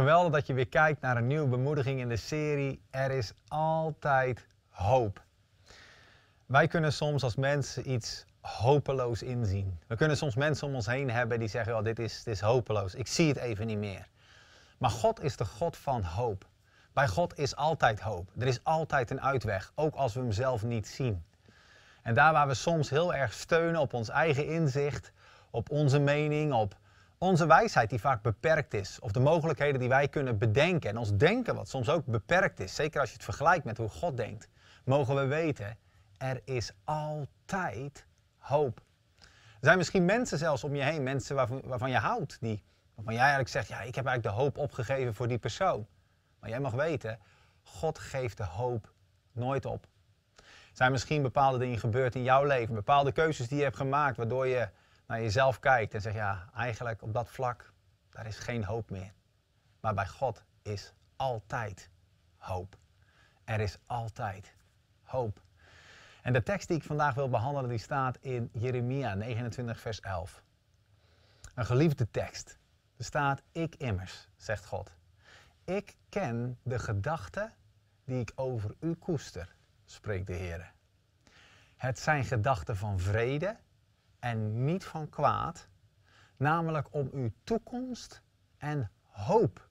Geweldig dat je weer kijkt naar een nieuwe bemoediging in de serie Er is altijd hoop. Wij kunnen soms als mensen iets hopeloos inzien. We kunnen soms mensen om ons heen hebben die zeggen, oh, dit, is, dit is hopeloos, ik zie het even niet meer. Maar God is de God van hoop. Bij God is altijd hoop. Er is altijd een uitweg, ook als we hem zelf niet zien. En daar waar we soms heel erg steunen op ons eigen inzicht, op onze mening, op onze wijsheid die vaak beperkt is, of de mogelijkheden die wij kunnen bedenken en ons denken wat soms ook beperkt is, zeker als je het vergelijkt met hoe God denkt, mogen we weten, er is altijd hoop. Er zijn misschien mensen zelfs om je heen, mensen waarvan, je houdt, die, waarvan jij eigenlijk zegt, ja, ik heb eigenlijk de hoop opgegeven voor die persoon. Maar jij mag weten, God geeft de hoop nooit op. Er zijn misschien bepaalde dingen gebeurd in jouw leven, bepaalde keuzes die je hebt gemaakt, waardoor je naar jezelf kijkt en zegt, ja, eigenlijk op dat vlak, daar is geen hoop meer. Maar bij God is altijd hoop. Er is altijd hoop. En de tekst die ik vandaag wil behandelen, die staat in Jeremia 29, vers 11. Een geliefde tekst. Er staat, ik immers, zegt God. Ik ken de gedachten die ik over u koester, spreekt de Heer. Het zijn gedachten van vrede en niet van kwaad, namelijk om u toekomst en hoop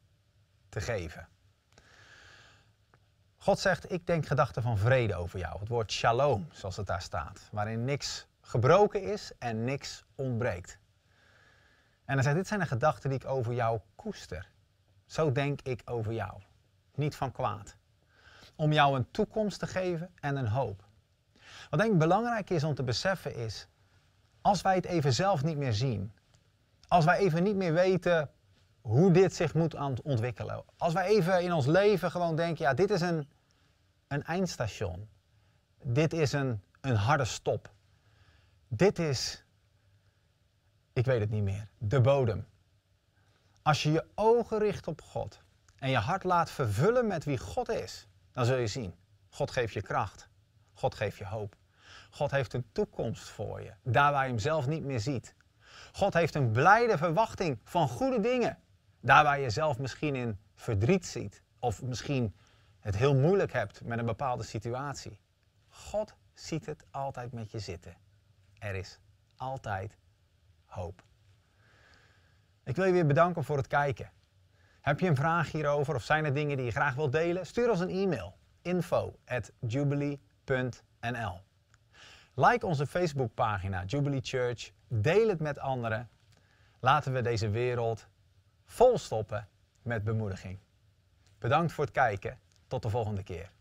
te geven. God zegt, ik denk gedachten van vrede over jou. Het woord shalom, zoals het daar staat, waarin niks gebroken is en niks ontbreekt. En hij zegt, dit zijn de gedachten die ik over jou koester. Zo denk ik over jou. Niet van kwaad. Om jou een toekomst te geven en een hoop. Wat denk ik belangrijk is om te beseffen is, als wij het even zelf niet meer zien, als wij even niet meer weten hoe dit zich moet ontwikkelen, als wij even in ons leven gewoon denken, ja, dit is een, een eindstation, dit is een, een harde stop, dit is, ik weet het niet meer, de bodem. Als je je ogen richt op God en je hart laat vervullen met wie God is, dan zul je zien, God geeft je kracht, God geeft je hoop. God heeft een toekomst voor je, daar waar je hem zelf niet meer ziet. God heeft een blijde verwachting van goede dingen, daar waar je zelf misschien in verdriet ziet of misschien het heel moeilijk hebt met een bepaalde situatie. God ziet het altijd met je zitten. Er is altijd hoop. Ik wil je weer bedanken voor het kijken. Heb je een vraag hierover of zijn er dingen die je graag wilt delen? Stuur ons een e-mail info@jubilee.nl. Like onze Facebookpagina Jubilee Church. Deel het met anderen. Laten we deze wereld volstoppen met bemoediging. Bedankt voor het kijken. Tot de volgende keer.